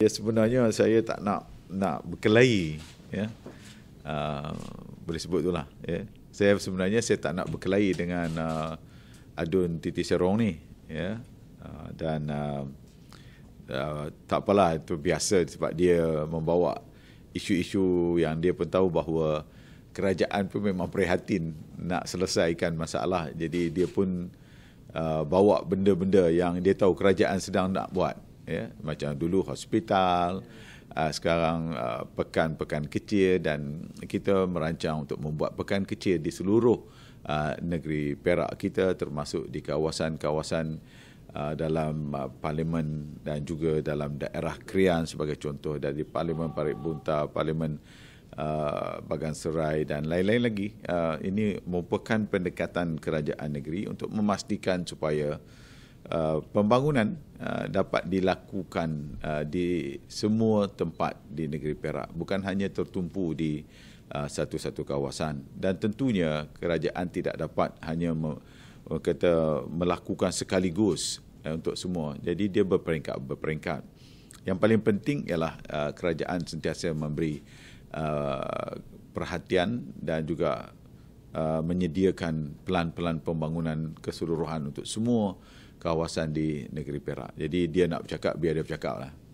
Ya sebenarnya saya tak nak nak berkelahi ya. Uh, boleh sebut itulah ya. Saya sebenarnya saya tak nak berkelahi dengan uh, Adun Titi Serong ni ya. Uh, dan uh, uh, tak apalah itu biasa sebab dia membawa isu-isu yang dia pun tahu bahawa kerajaan pun memang prihatin nak selesaikan masalah. Jadi dia pun uh, bawa benda-benda yang dia tahu kerajaan sedang nak buat ya macam dulu hospital uh, sekarang ah, pekan-pekan uh, kecil dan kita merancang untuk membuat pekan kecil di seluruh uh, negeri Perak kita termasuk di kawasan-kawasan uh, dalam uh, parlimen dan juga dalam daerah Krian sebagai contoh dari parlimen Parit Bunta parlimen Uh, Bagan Serai dan lain-lain lagi uh, ini merupakan pendekatan kerajaan negeri untuk memastikan supaya Uh, pembangunan uh, dapat dilakukan uh, di semua tempat di negeri Perak bukan hanya tertumpu di uh, satu-satu kawasan dan tentunya kerajaan tidak dapat hanya me- uh, kata melakukan sekaligus uh, untuk semua jadi dia berperingkat berperingkat yang paling penting ialah uh, kerajaan sentiasa memberi uh, perhatian dan juga Uh, menyediakan pelan-pelan pembangunan keseluruhan untuk semua kawasan di negeri Perak. Jadi dia nak bercakap, biar dia bercakap lah.